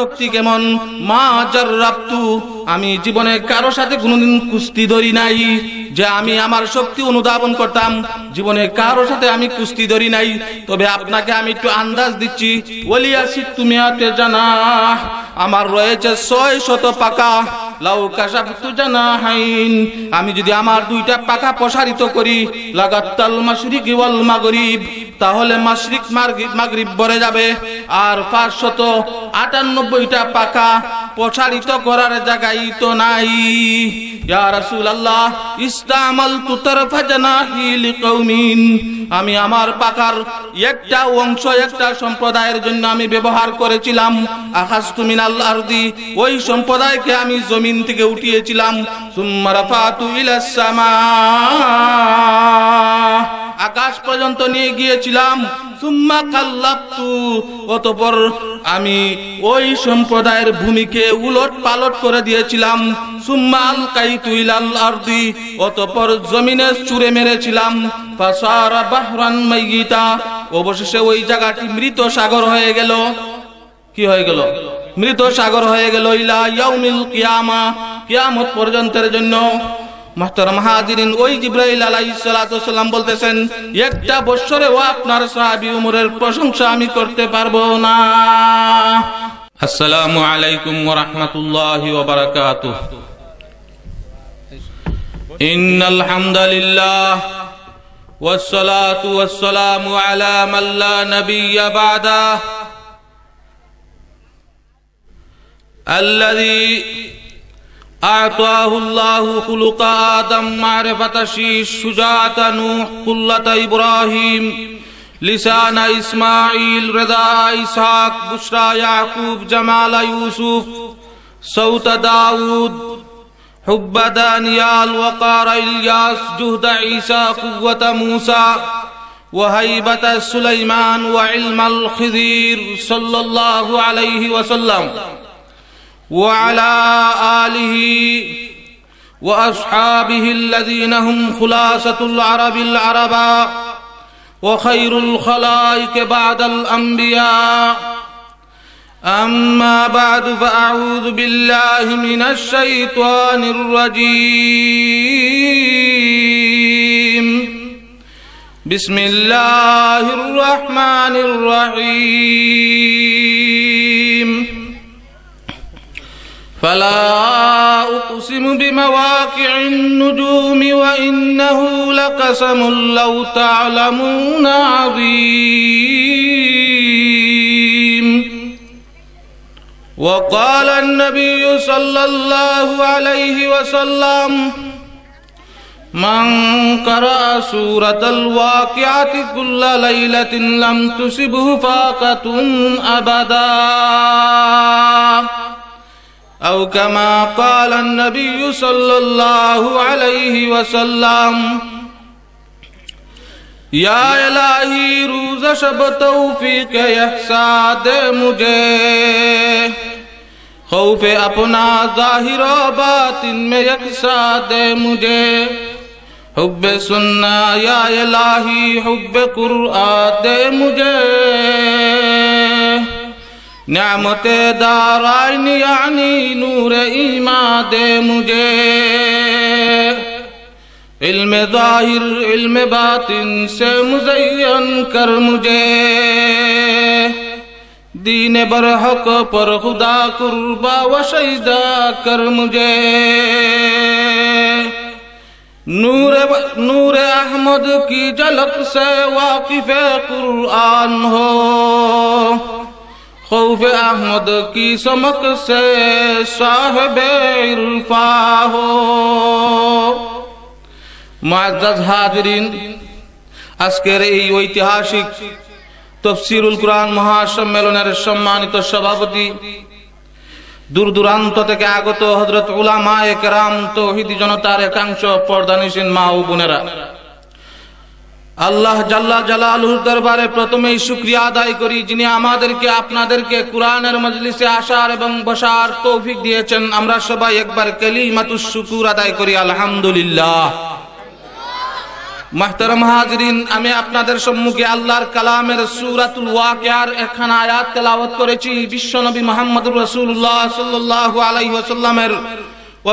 শক্তি কেমন মা রাপ্তু আমি জীবনে কারো সাথে কোনোদিন কুস্তি ধরি নাই যে আমি আমার শক্তি অনুধাবন করতাম জীবনে কারো সাথে আমি কুস্তি ধরি নাই তবে আপনাকে আমি একটু আন্দাজ দিচ্ছি ওলিয়া তুমি আতে জানা আমার রয়েছে ছয় শত পাকা লাউ কাশাফতু হাইন আমি যদি আমার দুইটা পাখা প্রসারিত করি লাগাত্তাল কেবল মা মাগরিব তাহলে মাসরিক মাগরিব বরে যাবে আর পাঁচশত আটানব্বইটা পাকা প্রসারিত করার জায়গায় তো নাই আমি আমার পাকার একটা অংশ একটা সম্প্রদায়ের জন্য আমি ব্যবহার করেছিলাম আকাশ তুমিন আল্লাহ ওই সম্প্রদায়কে আমি জমিন থেকে উঠিয়েছিলাম আকাশ পর্যন্ত নিয়ে গিয়েছিলাম সুম্মা কাল্লাপ্তু অতপর আমি ওই সম্প্রদায়ের ভূমিকে উলট পালট করে দিয়েছিলাম সুম্মাল কাই তুইলাল আরদি অতপর জমিনে চুরে মেরেছিলাম ফাসারা বাহরান মাইগিতা অবশেষে ওই জায়গাটি মৃত সাগর হয়ে গেল কি হয়ে গেল মৃত সাগর হয়ে গেল ইলা ইয়াউমিল কিয়ামা কিয়ামত পর্যন্তের জন্য মাহতরম হাজিরিন ওই জিব্রাইল আলাইসালাম আপনার প্রশংসা আমি করতে পারবো না আসসালামু আলাইকুম ওরহমতুল্লাহ ওবরাকাত إن الحمد لله الذي أعطاه الله خلق آدم معرفة شيش شجاعة نوح قلة إبراهيم لسان إسماعيل رضا إسحاق بشرى يعقوب جمال يوسف صوت داود حب دانيال وقار إلياس جهد عيسى قوة موسى وهيبة سليمان وعلم الخذير صلى الله عليه وسلم وعلى آله وأصحابه الذين هم خلاصة العرب العرباء وخير الخلائك بعد الأنبياء أما بعد فأعوذ بالله من الشيطان الرجيم بسم الله الرحمن الرحيم الرحيم فلا أقسم بمواقع النجوم وإنه لقسم لو تعلمون عظيم وقال النبي صلى الله عليه وسلم من قرأ سورة الواقعة كل ليلة لم تصبه فاقة أبداً او كما قال النبي صلی الله عليه وسلم یا الہی روز شب توفیق مجھے خوف اپنا ظاہر و باطن میں یکساد مجھے حب سننا یا الہی حب قرآن دے مجھے نعمت دارائن یعنی نور ایمان دے مجھے علم ظاہر علم باطن سے مزین کر مجھے دین برحق پر خدا قربا و شیدہ کر مجھے نور نور احمد کی جلق سے واقف قرآن ہو خوف احمد کی سمک سے صاحب الفا ہو معزز আজকের এই ঐতিহাসিক তফসিরুল কোরআন মহাসম্মেলনের সম্মানিত সভাপতি দূর দূরান্ত থেকে আগত হজরত উলামায়ে কেরাম তহিদি জনতার একাংশ পর্দানিসীন মা ও বোনেরা আল্লাহ জাল্লা জালালুর দরবারে প্রথমেই শুক্রিয়া আদায় করি যিনি আমাদেরকে আপনাদেরকে কোরআনের মজলিসে আসার এবং বসার তৌফিক দিয়েছেন আমরা সবাই একবার কেলি কালিমাতুস শুকুর আদায় করি আলহামদুলিল্লাহ মাহতারাম হাজরিন আমি আপনাদের সম্মুখে আল্লাহর কালামের সুরাতুল ওয়াকিয়ার একখানা আয়াত তেলাওয়াত করেছি বিশ্বনবী মুহাম্মদুর রাসূলুল্লাহ আলাইহি ওসাল্লামের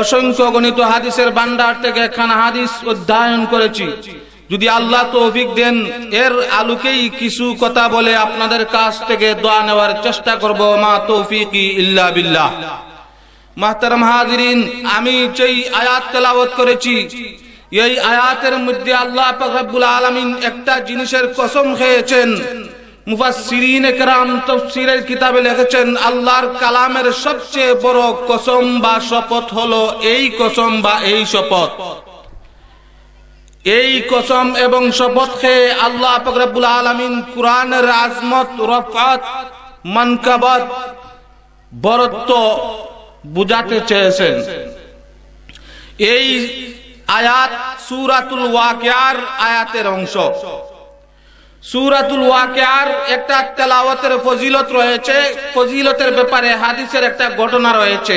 অসংখ্য গণিত হাদিসের বান্ডার থেকে একখানা হাদিস অধ্যয়ন করেছি যদি আল্লাহ তৌফিক দেন এর আলোকেই কিছু কথা বলে আপনাদের কাছ থেকে দোয়া নেওয়ার চেষ্টা করব মা তৌফিক ইল্লা বিল্লাহ মাহতারাম হাজরিন আমি যেই আয়াত তেলাওয়াত করেছি এই আয়াতের মধ্যে আল্লাহ রব্বুল আলামিন একটা জিনিসের কসম খেয়েছেন মুফাসসিরিন کرام তাফসীরের কিতাবে লিখেছেন আল্লাহর কালামের সবচেয়ে বড় কসম বা শপথ হলো এই কসম বা এই শপথ এই কসম এবং শপথ খেয়ে আল্লাহ ফকরাবুল আলমিন কোরআনের আজমত রফাত মানকাবাদ বরত্ব বুঝাতে চেয়েছেন এই আয়াত সুরাতুল ওয়াকিয়ার আয়াতের অংশ সুরাতুল ওয়াকিয়ার একটা তেলাওয়াতের ফজিলত রয়েছে ফজিলতের ব্যাপারে হাদিসের একটা ঘটনা রয়েছে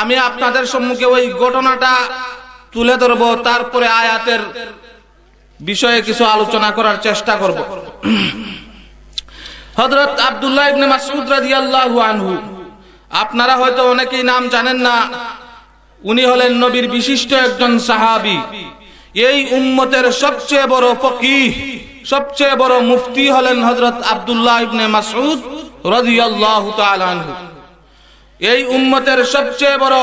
আমি আপনাদের সম্মুখে ওই ঘটনাটা তুলে ধরবো তারপরে আয়াতের বিষয়ে কিছু আলোচনা করার চেষ্টা করব হজরত আবদুল্লাহ ইবনে মাসুদ রাদিয়াল্লাহু আনহু আপনারা হয়তো অনেকেই নাম জানেন না উনি হলেন নবীর বিশিষ্ট একজন সাহাবি এই উম্মতের সবচেয়ে বড় ফকি সবচেয়ে বড় মুফতি হলেন হজরত আবদুল্লাহ ইবনে মাসুদ রাদিয়াল্লাহু তাআলা আনহু এই উম্মতের সবচেয়ে বড়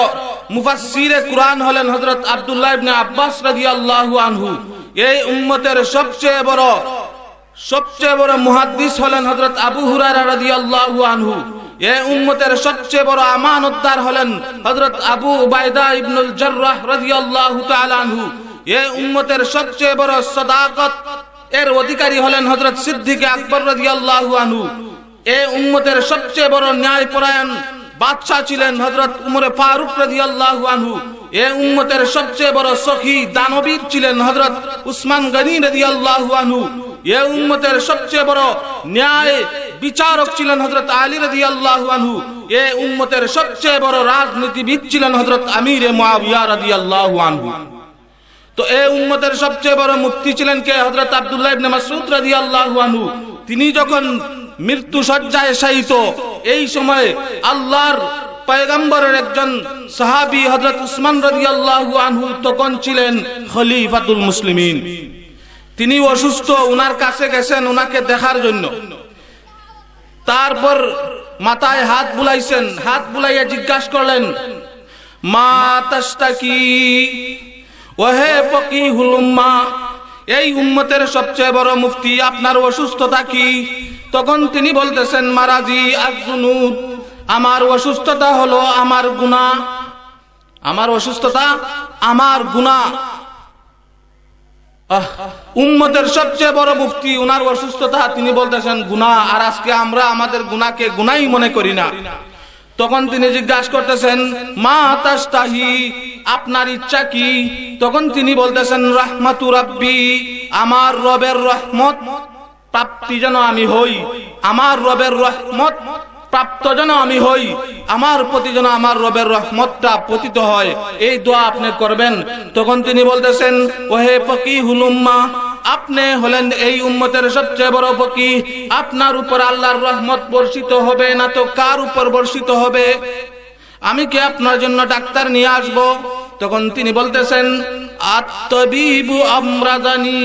মুফাসসিরে কুরআন হলেন হযরত আব্দুল্লাহ ইবনে আব্বাস রাদিয়াল্লাহু আনহু এই উম্মতের সবচেয়ে বড় সবচেয়ে বড় মুহাদ্দিস হলেন হযরত আবু হুরায়রা রাদিয়াল্লাহু আনহু এই উম্মতের সবচেয়ে বড় আমানতদার হলেন হযরত আবু উবাইদা ইবনুল জাররাহ রাদিয়াল্লাহু তাআলা আনহু এই উম্মতের সবচেয়ে বড় সাদাকাত এর অধিকারী হলেন হযরত সিদ্দিক আকবর রাদিয়াল্লাহু আনহু এই উম্মতের সবচেয়ে বড় ন্যায়পরায়ণ বাদশাহ ছিলেন হজরত উমরে ফারুক রাজি আল্লাহ আনহু এ উম্মতের সবচেয়ে বড় সখী দানবীর ছিলেন হজরত উসমান গনি রাজি আল্লাহ আনহু এ উম্মতের সবচেয়ে বড় ন্যায় বিচারক ছিলেন হজরত আলী রাজি আল্লাহ আনহু এ উম্মতের সবচেয়ে বড় রাজনীতিবিদ ছিলেন হজরত আমির এ মাবিয়া রাজি আল্লাহ আনহু তো এ উম্মতের সবচেয়ে বড় মুক্তি ছিলেন কে হজরত আবদুল্লাহ ইবনে রাজি আল্লাহ আনহু তিনি যখন মৃত্যু সজ্জায় শায়িত এই সময় আল্লাহর পয়গম্বরের একজন সাহাবি হজরত উসমান রাজি আল্লাহ আনহু তখন ছিলেন খলিফাতুল মুসলিমিন তিনি অসুস্থ উনার কাছে গেছেন উনাকে দেখার জন্য তারপর মাথায় হাত বুলাইছেন হাত বুলাইয়া জিজ্ঞাসা করলেন মা তাস্তা কি ওহে ফকি হুলুম্মা এই উম্মতের সবচেয়ে বড় মুফতি আপনার অসুস্থতা কি তখন তিনি বলতেছেন মারাজি আজনুদ আমার অসুস্থতা হলো আমার গুণা আমার অসুস্থতা আমার গুণা উম্মতের সবচেয়ে বড় মুক্তি উনার অসুস্থতা তিনি বলতেছেন গুণা আর আজকে আমরা আমাদের গুণাকে গুণাই মনে করি না তখন তিনি জিজ্ঞাসা করতেছেন মা তাস্তাহি আপনার ইচ্ছা কি তখন তিনি বলতেছেন রাহমাতু রাব্বি আমার রবের রহমত প্রাপ্তি যেন আমি হই আমার রবের রহমত প্রাপ্ত যেন আমি হই আমার প্রতি যেন আমার রবের রহমতটা পতিত হয় এই দোয়া আপনি করবেন তখন তিনি বলতেছেন ওহে পকি হুলুম্মা আপনি হলেন এই উম্মতের সবচেয়ে বড় পকি আপনার উপর আল্লাহর রহমত বর্ষিত হবে না তো কার উপর বর্ষিত হবে আমি কি আপনার জন্য ডাক্তার নিয়ে আসবো তখন তিনি বলতেছেন আত্মবিবু আমরা জানি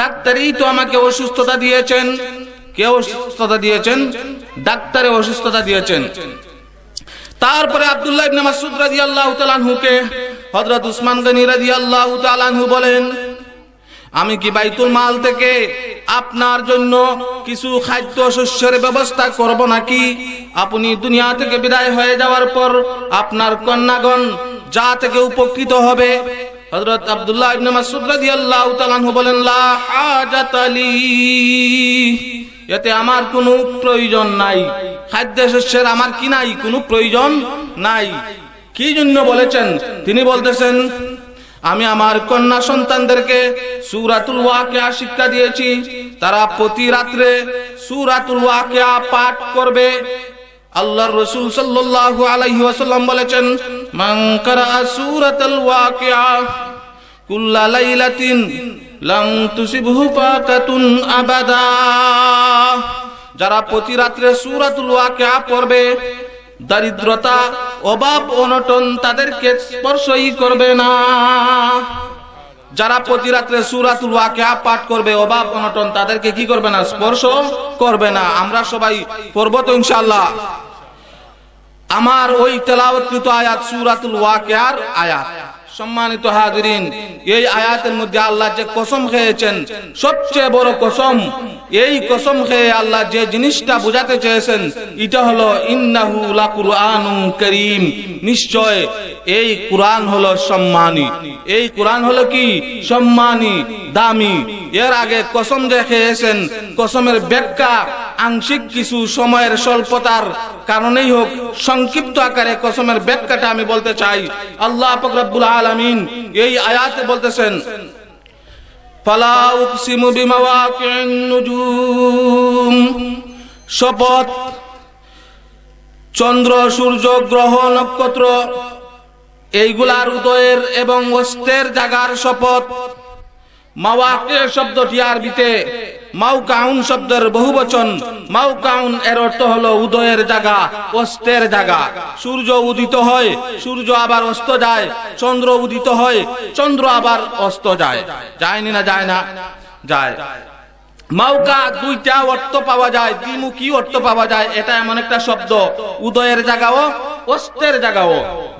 ডাক্তারই তো আমাকে অসুস্থতা দিয়েছেন কে অসুস্থতা দিয়েছেন ডাক্তারে অসুস্থতা দিয়েছেন তারপরে আব্দুল্লাহ ইবনে মাসউদ রাদিয়াল্লাহু তাআলা হুকে হযরত উসমান গনি রাদিয়াল্লাহু তাআলা বলেন আমি কি বাইতুল মাল থেকে আপনার জন্য কিছু খাদ্য শস্যের ব্যবস্থা করব নাকি আপনি দুনিয়া থেকে বিদায় হয়ে যাওয়ার পর আপনার কন্যাগণ যা থেকে উপকৃত হবে হযরত আব্দুল্লাহ ইবনে মাসউদ রাদিয়াল্লাহু তাআলা বলেন লা হাজাত আলি এতে আমার কোনো প্রয়োজন নাই খাদ্য শস্যের আমার কি নাই কোনো প্রয়োজন নাই কি জন্য বলেছেন তিনি বলতেছেন আমি আমার কন্যা সন্তানদেরকে সুরাতুল ওয়াকিয়া শিক্ষা দিয়েছি তারা প্রতি রাত্রে সুরাতুল ওয়াকিয়া পাঠ করবে আল্লাহর রসুল সাল্লু আলাইহি আসাল্লাম বলেছেন মাংকারা সুরাতাল আবাদা যারা প্রতি রাত্রে সুরাতুল করবে দারিদ্রতা অভাব অনটন তাদেরকে স্পর্শই করবে না যারা প্রতি রাত্রে সুরাতুল ওয়াকিয়া পাঠ করবে অভাব অনটন তাদেরকে কি করবে না স্পর্শ করবে না আমরা সবাই পড়ব তো ইনশাআল্লাহ আমার ওই তেলাবৎকৃত আয়াত সুরাতুল ওয়াকিয়ার আয়াত সম্মানিত হাজরিন এই আয়াতের মধ্যে আল্লাহ যে কসম খেয়েছেন সবচেয়ে বড় কসম এই কসম খেয়ে আল্লাহ যে জিনিসটা বোঝাতে চেয়েছেন এটা হলো ইন্নাহু লাকুরআনু করিম নিশ্চয় এই কুরআন হলো সম্মানী এই কুরআন হলো কি সম্মানী দামি এর আগে কসম যে খেয়েছেন কসমের ব্যাখ্যা আংশিক কিছু সময়ের স্বল্পতার কারণেই হোক সংক্ষিপ্ত আকারে কসমের ব্যাখ্যাটা আমি বলতে চাই আল্লাহ ফকরাবুল আলম আলামিন এই আয়াতে বলতেছেন ফালা উকসিমু বিমাওয়াকিন নুজুম শপথ চন্দ্র সূর্য গ্রহ নক্ষত্র এইগুলার উদয়ের এবং অস্তের জাগার শপথ মাওয়াকে শব্দটি আরবিতে মাউকাউন শব্দের বহু বচন মাউকাউন এর অর্থ হলো উদয়ের জায়গা অস্তের জায়গা সূর্য উদিত হয় সূর্য আবার অস্ত যায় চন্দ্র উদিত হয় চন্দ্র আবার অস্ত যায় যায়নি না যায় না যায় মাউকা দুইটা অর্থ পাওয়া যায় দ্বিমুখী অর্থ পাওয়া যায় এটা এমন একটা শব্দ উদয়ের জায়গাও অস্তের জায়গাও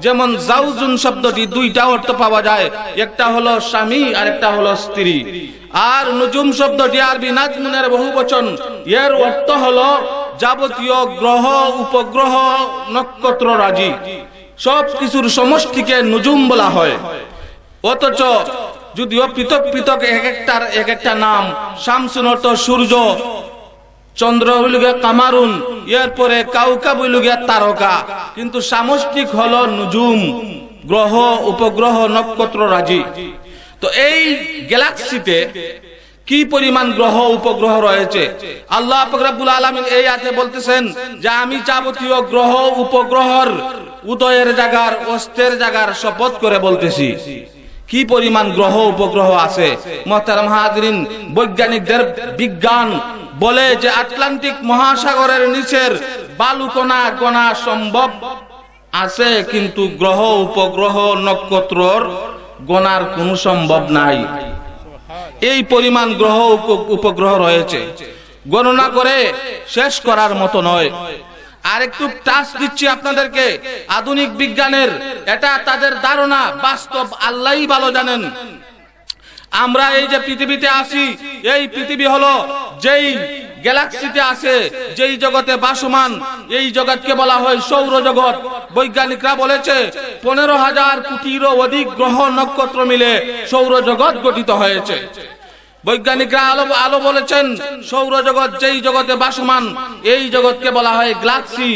যেমন জাউজুন শব্দটি দুইটা অর্থ পাওয়া যায় একটা হলো স্বামী আর একটা হলো স্ত্রী আর নুজুম শব্দটি আরবি নাজমুনের বহু বচন এর অর্থ হলো যাবতীয় গ্রহ উপগ্রহ নক্ষত্র রাজি সব কিছুর সমষ্টিকে নুজুম বলা হয় অথচ যদিও পৃথক পৃথক এক একটার এক একটা নাম শামসুন অর্থ সূর্য চন্দ্র হইলুগে কামারুন এরপরে কাউকা বইলুগে তারকা কিন্তু সামষ্টিক হল নুজুম গ্রহ উপগ্রহ নক্ষত্র রাজি তো এই গ্যালাক্সিতে কি পরিমাণ গ্রহ উপগ্রহ রয়েছে আল্লাহ ফকরাবুল আলমিন এই আতে বলতেছেন যে আমি যাবতীয় গ্রহ উপগ্রহর উদয়ের জাগার অস্তের জাগার শপথ করে বলতেছি কি পরিমাণ গ্রহ উপগ্রহ আছে মোহতারাম হাজরিন বৈজ্ঞানিকদের বিজ্ঞান বলে যে আটলান্টিক মহাসাগরের নিচের বালুকণা কণা সম্ভব আছে কিন্তু গ্রহ উপগ্রহ নক্ষত্রর গণার কোনো সম্ভব নাই এই পরিমাণ গ্রহ উপগ্রহ রয়েছে গণনা করে শেষ করার মতো নয় আর একটু টাচ দিচ্ছি আপনাদেরকে আধুনিক বিজ্ঞানের এটা তাদের ধারণা বাস্তব আল্লাহ ভালো জানেন আমরা এই যে পৃথিবীতে আসি এই পৃথিবী হলো যেই গ্যালাক্সিতে আছে যেই জগতে বাসমান এই জগৎকে বলা হয় সৌর জগৎ বৈজ্ঞানিকরা বলেছে পনেরো হাজার কোটিরও অধিক গ্রহ নক্ষত্র মিলে সৌর জগৎ গঠিত হয়েছে বৈজ্ঞানিকরা আলো আলো বলেছেন সৌরজগৎ যেই জগতে বাসমান এই জগৎকে বলা হয় গ্লাক্সি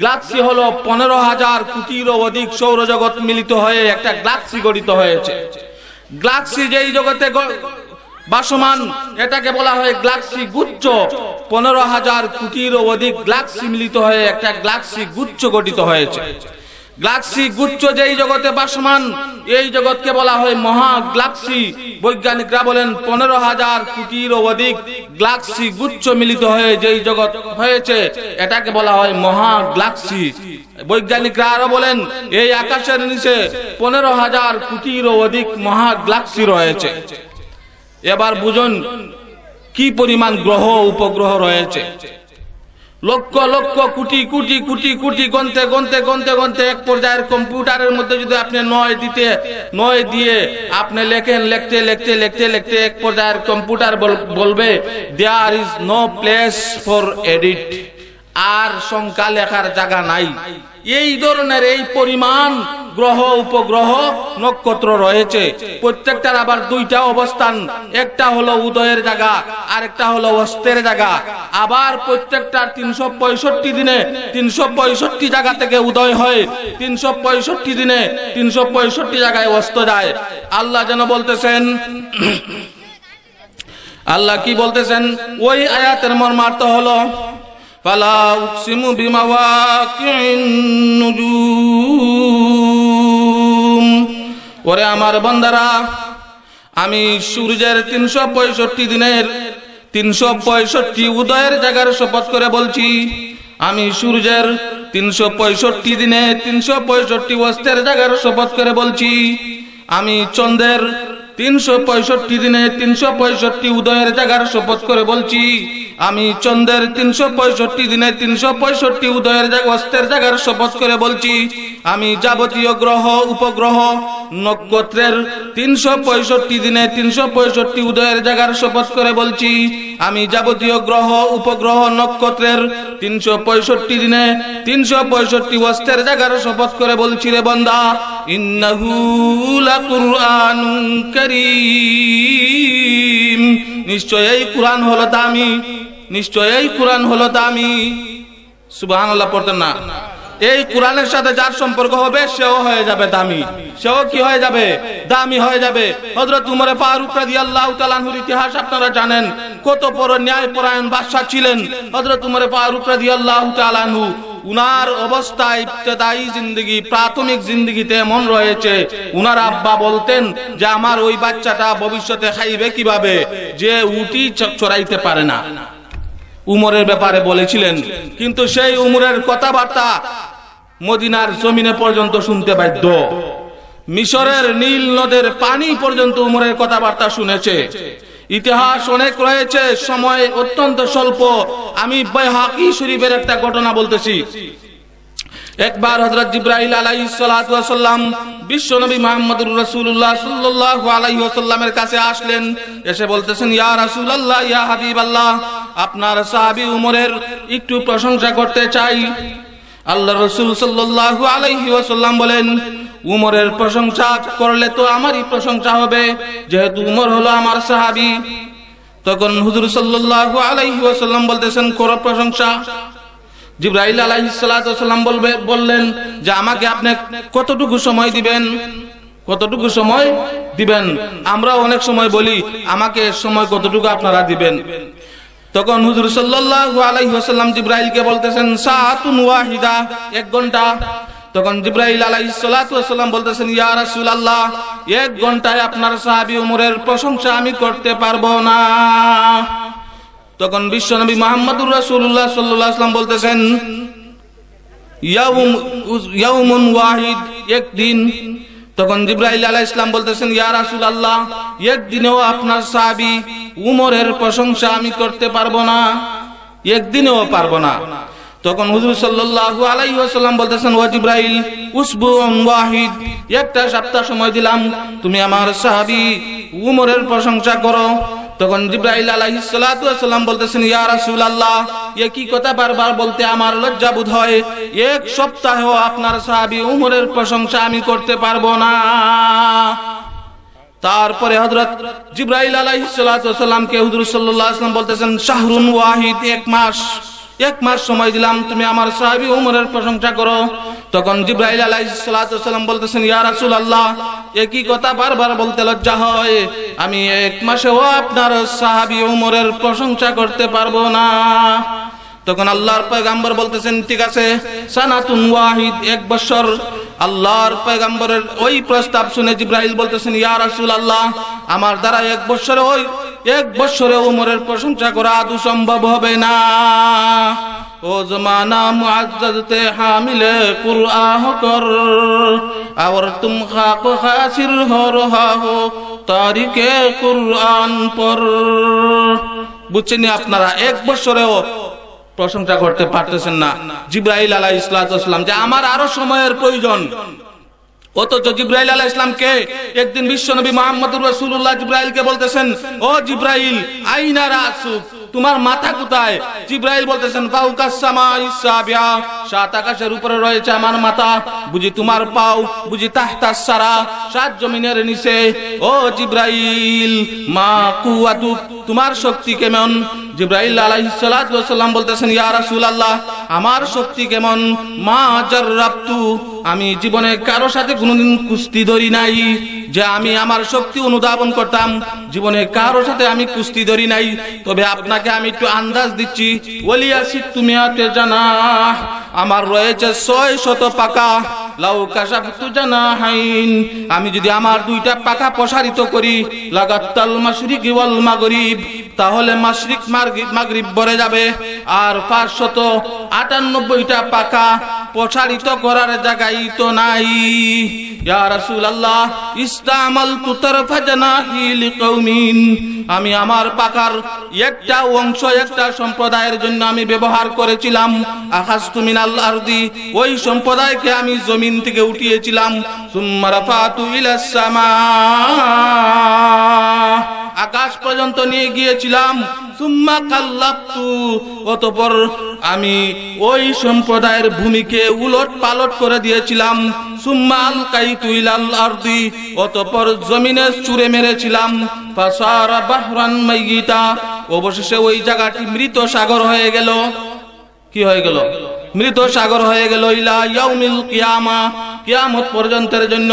গ্লাক্সি হলো পনেরো হাজার কোটিরও অধিক সৌরজগৎ মিলিত হয়ে একটা গ্লাক্সি গঠিত হয়েছে গ্লাক্সি যেই জগতে বাসমান এটাকে বলা হয় গ্লাক্সি গুচ্ছ পনেরো হাজার কোটিরও অধিক গ্লাক্সি মিলিত হয়ে একটা গ্লাক্সি গুচ্ছ গঠিত হয়েছে গ্লাক্সি গুচ্ছ যেই জগতে বাসমান এই জগৎকে বলা হয় মহা গ্লাক্সি বৈজ্ঞানিকরা বলেন পনেরো হাজার কোটির অধিক গ্লাক্সি গুচ্ছ মিলিত হয়ে যেই জগৎ হয়েছে এটাকে বলা হয় মহা গ্লাক্সি বৈজ্ঞানিকরা আরো বলেন এই আকাশের নিচে পনেরো হাজার কোটির অধিক মহা গ্লাক্সি রয়েছে এবার বুঝুন কি পরিমাণ গ্রহ উপগ্রহ রয়েছে লক্ষ লক্ষ কোটি কোটি কোটি কোটি গন্তে গন্তে গন্তে গন্তে এক পর্যায়ের কম্পিউটারের মধ্যে যদি আপনি নয় দিতে নয় দিয়ে আপনি লেখেন লিখতে লিখতে লিখতে লিখতে এক পর্যায়ের কম্পিউটার বলবে there is no place for edit আর সংখ্যা লেখার জায়গা নাই এই ধরনের এই পরিমাণ গ্রহ উপগ্রহ নক্ষত্র রয়েছে প্রত্যেকটার আবার দুইটা অবস্থান একটা হলো উদয়ের জায়গা আর একটা হলো অস্তের জায়গা আবার প্রত্যেকটা তিনশো পঁয়ষট্টি দিনে তিনশো পঁয়ষট্টি জায়গা থেকে উদয় হয় তিনশো পঁয়ষট্টি দিনে তিনশো পঁয়ষট্টি জায়গায় অস্ত যায় আল্লাহ যেন বলতেছেন আল্লাহ কি বলতেছেন ওই আয়াতের মর্মার্থ হলো فلا أقسم بمواقع النجوم ওরে আমার বন্দারা আমি সূর্যের তিনশো পঁয়ষট্টি দিনের তিনশো পঁয়ষট্টি উদয়ের জায়গার শপথ করে বলছি আমি সূর্যের তিনশো পঁয়ষট্টি দিনে তিনশো পঁয়ষট্টি অস্তের জায়গার শপথ করে বলছি আমি চন্দ্রের তিনশো পঁয়ষট্টি দিনে তিনশো পঁয়ষট্টি উদয়ের জায়গার শপথ করে বলছি আমি চন্দ্রের তিনশো পঁয়ষট্টি দিনে তিনশো পঁয়ষট্টি উদয়ের অস্তের জায়গার শপথ করে বলছি আমি যাবতীয় গ্রহ উপগ্রহ নক্ষত্রের তিনশো পঁয়ষট্টি দিনে তিনশো পঁয়ষট্টি উদয়ের জায়গার শপথ করে বলছি আমি যাবতীয় গ্রহ উপগ্রহ নক্ষত্রের তিনশো পঁয়ষট্টি দিনে তিনশো পঁয়ষট্টি অস্তের জায়গার শপথ করে বলছি রে বন্দা ইন্নাহুল নিশ্চয় এই কোরআন হলো দামি নিশ্চয় এই কোরআন হলো দামি সুবাহান আল্লাহ পড়তেন না এই কোরআনের সাথে যার সম্পর্ক হবে সেও হয়ে যাবে দামি সেও কি হয়ে যাবে দামি হয়ে যাবে হজরত উমরে ফারুক রাজি আল্লাহ তালানহুর ইতিহাস আপনারা জানেন কত বড় ন্যায় পরায়ণ বাদশাহ ছিলেন হজরত উমরে ফারুক রাজি আল্লাহ তালানহু উনার অবস্থায় ইফতেদায়ী জিন্দগি প্রাথমিক জিন্দগিতে এমন রয়েছে উনার আব্বা বলতেন যে আমার ওই বাচ্চাটা ভবিষ্যতে খাইবে কিভাবে যে উটি চড়াইতে পারে না উমরের ব্যাপারে বলেছিলেন কিন্তু সেই উমরের কথাবার্তা মদিনার জমিনে পর্যন্ত শুনতে বাধ্য মিশরের নীল নদের পানি পর্যন্ত উমরের কথাবার্তা শুনেছে ইতিহাস অনেক রয়েছে সময় অত্যন্ত স্বল্প আমি হাকি শরীফের একটা ঘটনা বলতেছি একবার হজরত ইব্রাহিম আলাই সাল্লাম বিশ্ব নবী মোহাম্মদ রসুল্লাহ সাল্লাহ আলাই কাছে আসলেন এসে বলতেছেন ইয়া রাসুল আল্লাহ ইয়া হাবিব আল্লাহ আপনার সাহাবি উমরের একটু প্রশংসা করতে চাই আল্লাহ রসুল সাল্লু আলহি ওসাল্লাম বলেন উমরের প্রশংসা করলে তো আমারই প্রশংসা হবে যেহেতু উমর হলো আমার সাহাবি তখন হুজুর সাল্লু আলহি ওসাল্লাম বলতেছেন কোন প্রশংসা জিব্রাহিল সাল্লাম বলবে বললেন যে আমাকে আপনি কতটুকু সময় দিবেন কতটুকু সময় দিবেন আমরা অনেক সময় বলি আমাকে সময় কতটুকু আপনারা দিবেন তখন হুজুর সাল্লাল্লাহু আলাইহি ওয়াসাল্লাম কে বলতেছেন সাআতুন ওয়াহিদা এক ঘন্টা তখন জিব্রাইল আলাইহিস বলতেছেন ইয়া আল্লাহ এক ঘন্টায় আপনার সাহাবি উমরের প্রশংসা আমি করতে পারবো না তখন বিশ্বনবী নবী মোহাম্মদুর রাসুল্লাহ সাল্লাম বলতেছেন ইয়াউম ওয়াহিদ একদিন তখন জিব্রাহিল আলাহ ইসলাম বলতেছেন ইয়া রাসুল আল্লাহ একদিনেও আপনার সাহাবি উমরের প্রশংসা আমি করতে পারবো না একদিনেও পারবো না তখন হুজুর সাল্লু আলাইহি বলতেছেন ও জিব্রাহিল উসবুন ওয়াহিদ একটা সপ্তাহ সময় দিলাম তুমি আমার সাহাবী উমরের প্রশংসা করো তখন জিব্রাইল আলাইসালাম বলতেছেন ইয়া আল্লাহ কি কথা বারবার বলতে আমার লজ্জা বোধ হয় এক সপ্তাহে আপনার সাহাবি উমরের প্রশংসা আমি করতে পারবো না তারপরে হজরত জিব্রাইল আলাইসালামকে হুজুর সাল্লাম বলতেছেন শাহরুন ওয়াহিদ এক মাস এক মাস সময় দিলাম তুমি আমার সাহাবি উমরের প্রশংসা করো তখন জিব্রাইল আলাইসালাম বলতেছেন ইয়া রাসুল আল্লাহ একই কথা বারবার বলতে লজ্জা হয় আমি এক মাসেও আপনার সাহাবি উমরের প্রশংসা করতে পারবো না তখন আল্লাহর পয়গাম্বর বলতেছেন ঠিক আছে সানাতুন ওয়াহিদ এক বছর আল্লাহর পেগাম্বরের ওই প্রস্তাব শুনে জিব্রাহিল বলতেছেন ইয়ার আসুল আল্লাহ আমার দ্বারা এক বছরে ওই এক বছরে উমরের প্রশংসা করা আদৌ সম্ভব হবে না ও কর হাহো কুরআন বুঝছেন আপনারা এক বছরেও প্রশংসা করতে পারতেছেন না জিব্রাহিল আলাহ ইসলাতাম যে আমার আরো সময়ের প্রয়োজন অথচ জিব্রাইল আলাহ ইসলামকে একদিন বিশ্ব নবী মোহাম্মদুর রসুল্লাহ কে বলতেছেন ও জিব্রাইল আইনা রাসুক তোমার মাথা কোথায় জিব্রাইল বলতেছেন সাত আকাশের উপরে রয়েছে আমার মাথা বুঝি তোমার পাও বুঝি তাহতা সারা সাত জমিনের নিচে ও জিব্রাইল মা কুয়াতুক তোমার শক্তি কেমন জিব্রাইল আলাইহিসসালাম বলতেছেন ইয়া আল্লাহ আমার শক্তি কেমন মা জাররাবতু আমি জীবনে কারো সাথে কোনোদিন কুস্তি ধরি নাই যে আমি আমার শক্তি অনুধাবন করতাম জীবনে কারো সাথে আমি কুস্তি ধরি নাই তবে আপনাকে আমি একটু আন্দাজ দিচ্ছি ওলিয়া তুমি আতে জানা আমার রয়েছে ছয় শত পাকা লাউ কাশাফতু জানাহাইন আমি যদি আমার দুইটা পাকা প্রসারিত করি লাগাত্তাল মাশরিকি ওয়াল মাগরিব তাহলে মাসরিক মাগরিব বরে যাবে আর পাঁচশত আটানব্বইটা পাকা প্রসারিত করার জায়গায় তো নাই লিকাউমিন আমি আমার পাকার একটা অংশ একটা সম্প্রদায়ের জন্য আমি ব্যবহার করেছিলাম তুমি আল্লাহ আরদি ওই সম্প্রদায়কে আমি জমিন থেকে উঠিয়েছিলাম আকাশ পর্যন্ত নিয়ে গিয়েছিলাম সুম্মা কাল্লাপ্তু অতপর আমি ওই সম্প্রদায়ের ভূমিকে উলট পালট করে দিয়েছিলাম তুইলাল চুরে মেরেছিলাম অবশেষে ওই জায়গাটি মৃত সাগর হয়ে গেল কি হয়ে গেল মৃত সাগর হয়ে গেল ইলা ইয়াউমিল কিয়ামা কিয়ামত পর্যন্তের জন্য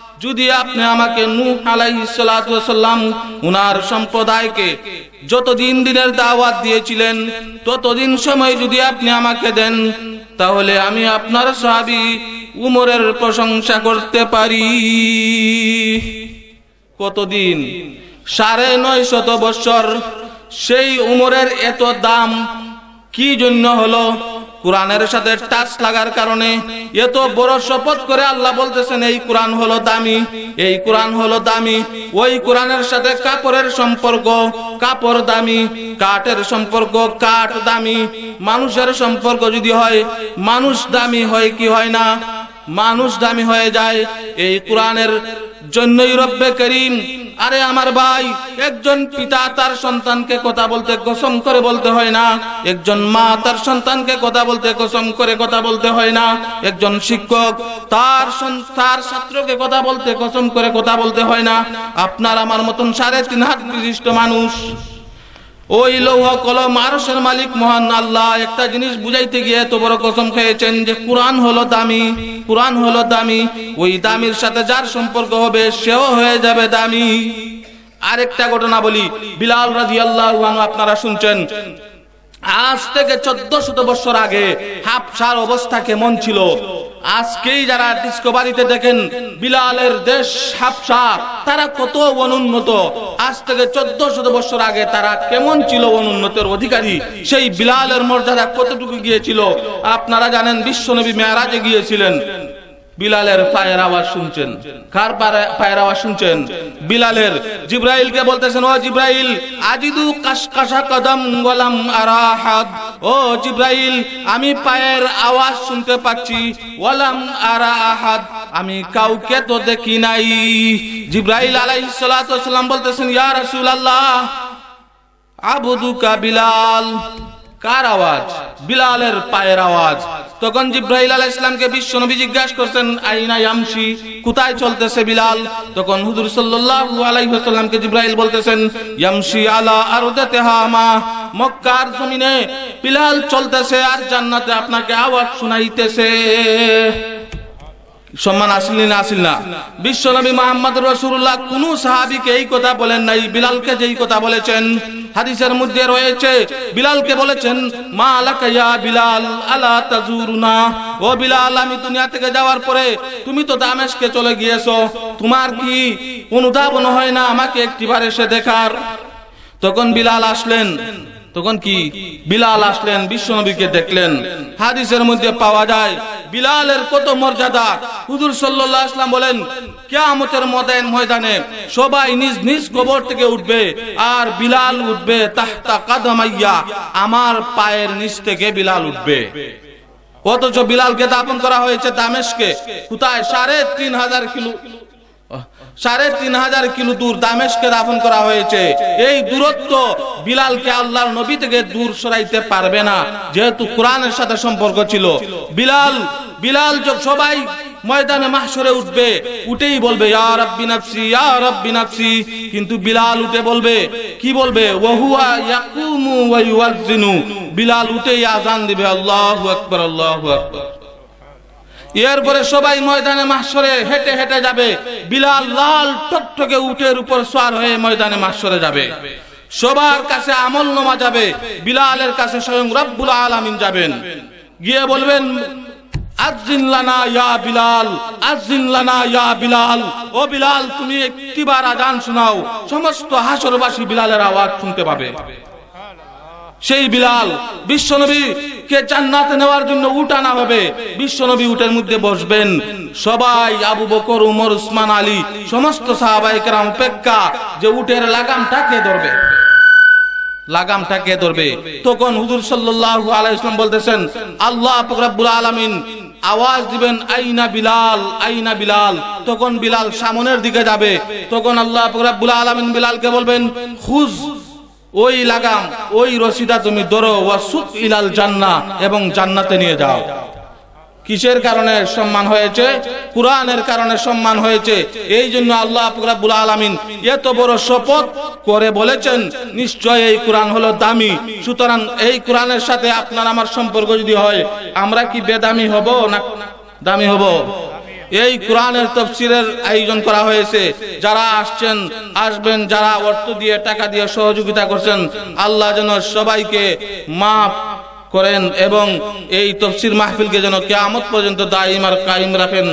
যদি আপনি আমাকে নূহ আলাইহিসসালাম উনার সম্প্রদায়কে যতদিন দিনের দাওয়াত দিয়েছিলেন ততদিন সময় যদি আপনি আমাকে দেন তাহলে আমি আপনার সাবি উমরের প্রশংসা করতে পারি কতদিন সাড়ে নয় শত বৎসর সেই উমরের এত দাম কি জন্য হলো কোরআনের সাথে টাচ লাগার কারণে এত বড় শপথ করে আল্লাহ বলতেছেন এই কোরআন হলো দামি এই কোরআন হলো দামি ওই কোরআনের সাথে কাপড়ের সম্পর্ক কাপড় দামি কাঠের সম্পর্ক কাঠ দামি মানুষের সম্পর্ক যদি হয় মানুষ দামি হয় কি হয় না মানুষ দামি হয়ে যায় এই কোরআনের জন্যই রব্বে করিম আরে আমার ভাই একজন পিতা তার সন্তানকে কথা বলতে কসম করে বলতে হয় না একজন মা তার সন্তানকে কথা বলতে কসম করে কথা বলতে হয় না একজন শিক্ষক তার তার ছাত্রকে কথা বলতে কসম করে কথা বলতে হয় না আপনার আমার মতন সাড়ে তিন হাত বিশিষ্ট মানুষ ওই লৌহা কলম আরশের মালিক মহান আল্লাহ একটা জিনিস বুঝাইতে গিয়ে এত বড় কসম খেয়েছেন যে কোরআন হলো দামি কোরআন হলো দামি ওই দামির সাথে যার সম্পর্ক হবে সেও হয়ে যাবে দামি আরেকটা ঘটনা বলি বিলাল রাজি আল্লাহ আপনারা শুনছেন আজ থেকে চোদ্দ শত বছর আগে হাফসার অবস্থা কেমন ছিল আজকেই যারা ডিসকভারিতে দেখেন বিলালের দেশ হাফসা তারা কত অনুন্নত আজ থেকে চোদ্দ শত বছর আগে তারা কেমন ছিল অনুন্নতের অধিকারী সেই বিলালের মর্যাদা কতটুকু গিয়েছিল আপনারা জানেন বিশ্বনবী মেয়ারাজে গিয়েছিলেন বিলালের পায়ের আওয়াজ শুনছেন কার পায়ের আওয়াজ শুনছেন বিলালের কে বলতেছেন ও জিব্রাইল আজিদু কাশকাশা কদম গলাম আরাহাদ ও জিব্রাইল আমি পায়ের আওয়াজ শুনতে পাচ্ছি ওয়ালাম আরাহাদ আমি কাউকে তো দেখি নাই জিব্রাইল আলাইহিস সালাতু ওয়াস সালাম বলতেছেন ইয়া রাসূলুল্লাহ আবুদুকা বিলাল কার আওয়াজ বিলালের পায়ের আওয়াজ তখন জিব্রাহিল আলাহ ইসলামকে বিশ্ব নবী জিজ্ঞাসা করছেন আইনা ইয়ামশি কোথায় চলতেছে বিলাল তখন হুজুর সাল্লাল্লাহু আলাইহি ওয়াসাল্লামকে জিব্রাইল বলতেছেন ইয়ামশি আলা আরদাতে মা মক্কার জমিনে বিলাল চলতেছে আর জান্নাতে আপনাকে আওয়াজ শোনাইতেছে সম্মান আসলি না আসিল না বিশ্ব নবী মোহাম্মদ রসুল্লাহ কোন সাহাবিকে এই কথা বলেন নাই বিলালকে যেই কথা বলেছেন হাদিসের মধ্যে রয়েছে বিলালকে বলেছেন মা আলাকাইয়া বিলাল আলা তাজুরুনা ও বিলাল আমি দুনিয়া থেকে যাওয়ার পরে তুমি তো দামেশকে চলে গিয়েছো তোমার কি অনুধাবন হয় না আমাকে একটিবার এসে দেখার তখন বিলাল আসলেন তখন কি বিলাল আসলেন বিশ্বনবীকে দেখলেন হাদিসের মধ্যে পাওয়া যায় বিলালের কত মর্যাদা হুজুর সাল্লাহ ইসলাম বলেন কেয়ামতের মদায়ন ময়দানে সবাই নিজ নিজ কবর থেকে উঠবে আর বিলাল উঠবে তাহতা কাদমাইয়া আমার পায়ের নিচ থেকে বিলাল উঠবে অথচ বিলালকে দাপন করা হয়েছে দামেশকে কোথায় সাড়ে তিন হাজার কিলো সাড়ে তিন হাজার কিলো দূর দামেশকে দাফন করা হয়েছে এই দূরত্ব বিলালকে আল্লাহর নবী থেকে দূর সরাইতে পারবে না যেহেতু কোরআনের সাথে সম্পর্ক ছিল বিলাল বিলাল যোগ সবাই ময়দানে মাহসরে উঠবে উঠেই বলবে ইয়া নাফসি ইয়া নাফসি কিন্তু বিলাল উঠে বলবে কি বলবে ওয়াহুয়া ইয়াকুমু ওয়া ইউয়াজ্জিনু বিলাল উঠেই আজান দিবে আল্লাহু আকবার আল্লাহু আকবার এরপরে সবাই ময়দানে মাসরে হেঁটে হেঁটে যাবে বিলাল লাল টকটকে উটের উপর সোয়ার হয়ে ময়দানে মাসরে যাবে সবার কাছে আমল নমা যাবে বিলালের কাছে স্বয়ং রব্বুল আলামিন যাবেন গিয়ে বলবেন আজিন লানা ইয়া বিলাল আজিন লানা ইয়া বিলাল ও বিলাল তুমি একটিবার আজান শোনাও সমস্ত হাসরবাসী বিলালের আওয়াজ শুনতে পাবে সেই বিলাল বিশ্বনবীকে জান্নাতে নেওয়ার জন্য উট আনা হবে বিশ্বনবী উটের মধ্যে বসবেন সবাই আবু বকর উমর উসমান আলী সমস্ত সাহাবাইকেরাম অপেক্ষা যে উটের লাগামটাকে ধরবে লাগামটা কে ধরবে তখন হুজুর সাল্লাল্লাহু আলাইহি বলতেছেন আল্লাহ রাব্বুল আলামিন আওয়াজ দিবেন আইনা বিলাল আইনা বিলাল তখন বিলাল সামনের দিকে যাবে তখন আল্লাহ রাব্বুল আলামিন বিলালকে বলবেন খুজ ওই লাগাম ওই রশিদা তুমি ধরো ওয়াসুক ইলাল জান্না এবং জান্নাতে নিয়ে যাও কিসের কারণে সম্মান হয়েছে কোরআনের কারণে সম্মান হয়েছে এই জন্য আল্লাহ রাব্বুল আলামিন এত বড় শপথ করে বলেছেন নিশ্চয় এই কোরআন হলো দামি সুতরাং এই কোরআনের সাথে আপনার আমার সম্পর্ক যদি হয় আমরা কি বেদামি হব না দামি হব এই কোরআনের তফসিলের আয়োজন করা হয়েছে যারা আসছেন আসবেন যারা অর্থ দিয়ে টাকা দিয়ে সহযোগিতা করছেন আল্লাহ যেন সবাইকে মাফ করেন এবং এই তফসির মাহফিলকে যেন কেয়ামত পর্যন্ত দায়ীম আর কাইম রাখেন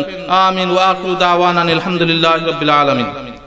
আমিন ওয়াকু দাওয়ান আলহামদুলিল্লাহ আলমিন